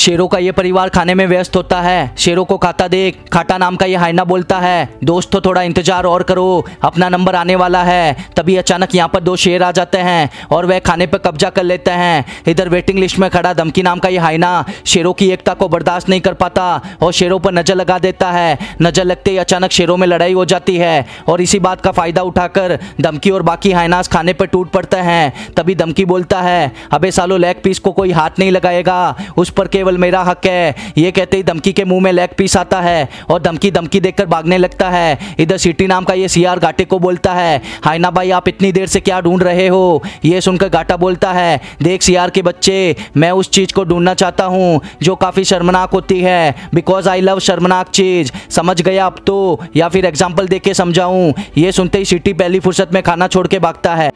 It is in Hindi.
शेरों का ये परिवार खाने में व्यस्त होता है शेरों को खाता देख खाटा नाम का ये हाइना बोलता है दोस्तों थोड़ा इंतजार और करो अपना नंबर आने वाला है तभी अचानक यहाँ पर दो शेर आ जाते हैं और वह खाने पर कब्जा कर लेते हैं इधर वेटिंग लिस्ट में खड़ा धमकी नाम का ये हाइना शेरों की एकता को बर्दाश्त नहीं कर पाता और शेरों पर नजर लगा देता है नजर लगते ही अचानक शेरों में लड़ाई हो जाती है और इसी बात का फायदा उठाकर धमकी और बाकी हाइनास खाने पर टूट पड़ते हैं तभी धमकी बोलता है अबे सालो लेग पीस को कोई हाथ नहीं लगाएगा उस पर केवल केवल मेरा हक है ये कहते ही धमकी के मुंह में लेग पीस आता है और धमकी धमकी देखकर भागने लगता है इधर सिटी नाम का ये सीआर घाटे को बोलता है हाइना भाई आप इतनी देर से क्या ढूंढ रहे हो ये सुनकर घाटा बोलता है देख सीआर के बच्चे मैं उस चीज़ को ढूंढना चाहता हूँ जो काफ़ी शर्मनाक होती है बिकॉज आई लव शर्मनाक चीज़ समझ गया अब तो या फिर एग्जाम्पल दे के समझाऊँ ये सुनते ही सिटी पहली फुर्सत में खाना छोड़ के भागता है